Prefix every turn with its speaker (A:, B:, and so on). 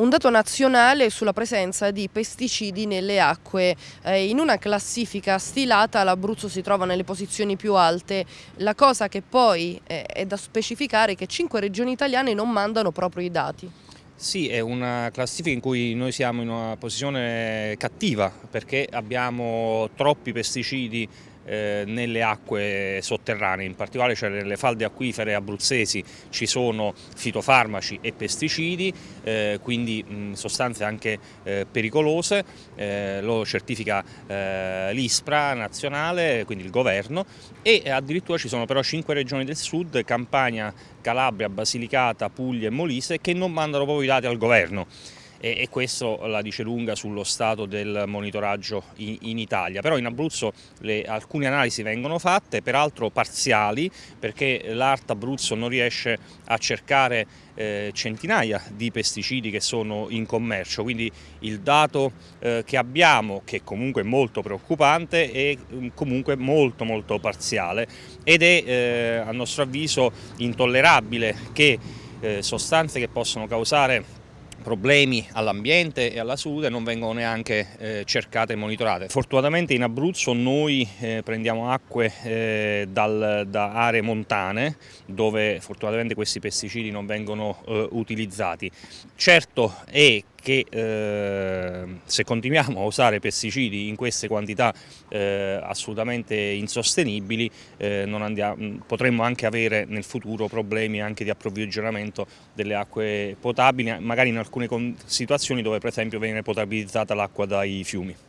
A: un dato nazionale sulla presenza di pesticidi nelle acque. Eh, in una classifica stilata l'Abruzzo si trova nelle posizioni più alte. La cosa che poi eh, è da specificare è che cinque regioni italiane non mandano proprio i dati.
B: Sì, è una classifica in cui noi siamo in una posizione cattiva perché abbiamo troppi pesticidi eh, nelle acque sotterranee, in particolare cioè nelle falde acquifere abruzzesi ci sono fitofarmaci e pesticidi, eh, quindi mh, sostanze anche eh, pericolose, eh, lo certifica eh, l'ISPRA nazionale, quindi il governo, e addirittura ci sono però cinque regioni del sud, Campania, Calabria, Basilicata, Puglia e Molise, che non mandano proprio i dati al governo e, e, questo la dice lunga sullo stato del monitoraggio in, in Italia. Però in Abruzzo le, alcune analisi vengono fatte, peraltro parziali, perché l'ART Abruzzo non riesce a cercare eh, centinaia di pesticidi che sono in commercio, quindi il dato eh, che abbiamo, che comunque è molto preoccupante, è mm, comunque molto molto parziale ed è eh, a nostro avviso intollerabile che sostanze che possono causare problemi all'ambiente e alla salute non vengono neanche eh, cercate e monitorate. Fortunatamente in Abruzzo noi eh, prendiamo acque eh, dal, da aree montane dove fortunatamente questi pesticidi non vengono eh, utilizzati. Certo è che eh, se continuiamo a usare pesticidi in queste quantità eh, assolutamente insostenibili eh, andiamo, mm, potremmo anche avere nel futuro problemi anche di approvvigionamento delle acque potabili, magari in alcune situazioni dove per esempio viene potabilizzata l'acqua dai fiumi.